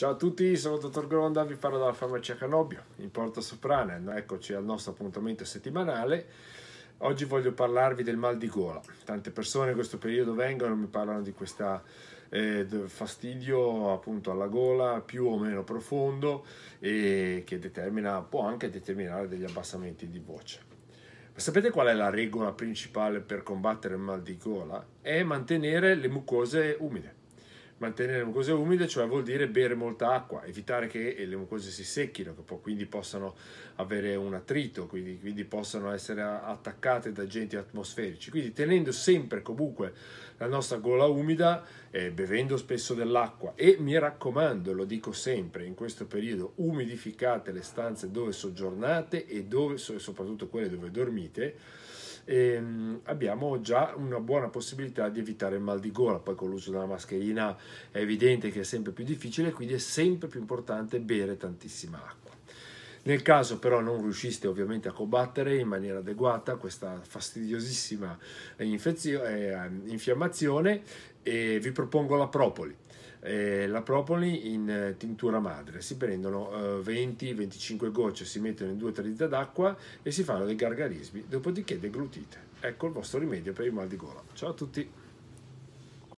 Ciao a tutti, sono il dottor Gronda, vi parlo dalla farmacia Canobio in Porta Soprana. Ecco, eccoci al nostro appuntamento settimanale. Oggi voglio parlarvi del mal di gola. Tante persone in questo periodo vengono e mi parlano di questo eh, fastidio appunto alla gola più o meno profondo e che determina, può anche determinare degli abbassamenti di voce. Ma sapete qual è la regola principale per combattere il mal di gola? È mantenere le mucose umide Mantenere le mucose umide, cioè vuol dire bere molta acqua, evitare che eh, le mucose si secchino, che quindi possano avere un attrito, quindi, quindi possano essere attaccate da agenti atmosferici. Quindi tenendo sempre comunque la nostra gola umida, eh, bevendo spesso dell'acqua e mi raccomando, lo dico sempre, in questo periodo umidificate le stanze dove soggiornate e dove, soprattutto quelle dove dormite. Ehm, abbiamo già una buona possibilità di evitare il mal di gola, poi con l'uso della mascherina è evidente che è sempre più difficile, quindi è sempre più importante bere tantissima acqua. Nel caso però non riusciste ovviamente a combattere in maniera adeguata questa fastidiosissima eh, infezio- eh, infiammazione, eh, vi propongo la propoli. Eh, la propoli in eh, tintura madre. Si prendono eh, 20-25 gocce, si mettono in 2-3 litra d'acqua e si fanno dei gargarismi, dopodiché deglutite. Ecco il vostro rimedio per il mal di gola. Ciao a tutti!